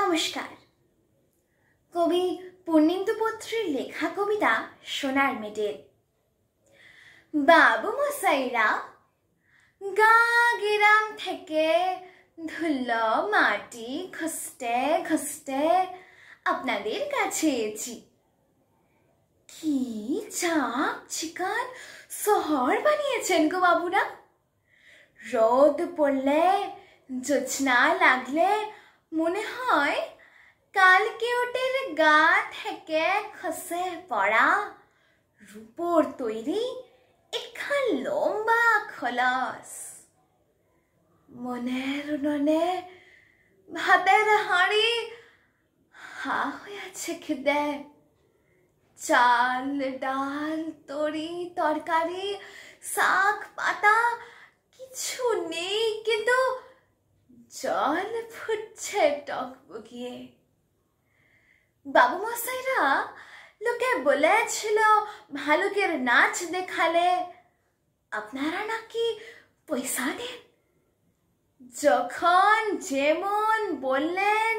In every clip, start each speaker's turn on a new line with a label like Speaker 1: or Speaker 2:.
Speaker 1: নমস্কার কবি পূর্ণেন্দুপুত্রের লেখা কবিতা সোনার মেডেল বাবু মশাইরা গা গিরাম থেকে ধুল মাটি ঘসতে ঘসতে আপনাদের কাছে এছি কি চাপ চিকার শহর বানিয়েছেন গো বাবুরা রোদ পড়লে জোছনা লাগলে মনে হয় কালকেউটের গা থেকে খসে পড়া রূপোর তৈরি একখান লম্বা খলাস মনের উননে ভাতের হাঁড়ি হা হয়ে আছে খিদে চাল ডাল তরি তরকারি শাক পাতা কিছু নেই কিন্তু জল ফুটছে টকবুকিয়ে বাবু মশাইরা লোকে বলেছিল ভালুকের নাচ দেখালে আপনারা নাকি পয়সা দেন যখন যেমন বললেন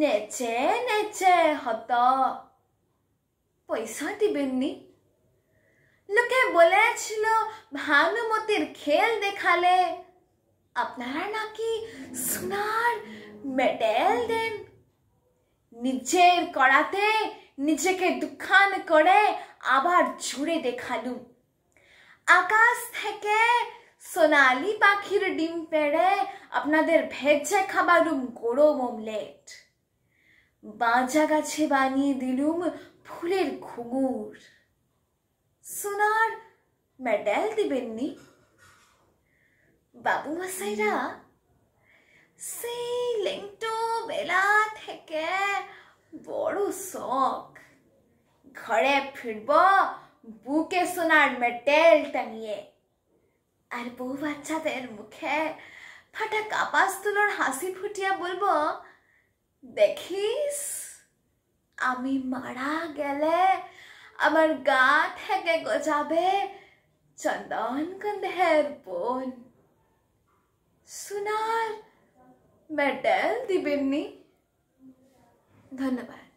Speaker 1: নেচে নেচে হত পয়সা দিবেননি লোকে বলেছিল ভানুমতির খেল দেখালে আপনারা নাকি সোনার মেডেল দেন নিজের কড়াতে নিজেকে দুখান করে আবার ঝুড়ে দেখালু আকাশ থেকে সোনালি পাখির ডিম পেড়ে আপনাদের ভেজে খাবারুম গরম অমলেট বাঁচা গাছে বানিয়ে দিলুম ফুলের ঘুঙুর সোনার মেডেল দিবেননি বাবু মাসাইরা সেই লেংটো বেলা থেকে বড় শখ ঘরে ফিরব বুকে সোনার মেটেল টানিয়ে আর বউ বাচ্চাদের মুখে ফাটা কাপাস তুলোর হাসি ফুটিয়া বলবো দেখিস আমি মারা গেলে আমার গা থেকে গজাবে চন্দন গন্ধের বোন सुनार मैं डैल दी बिन्नी धन्यवाद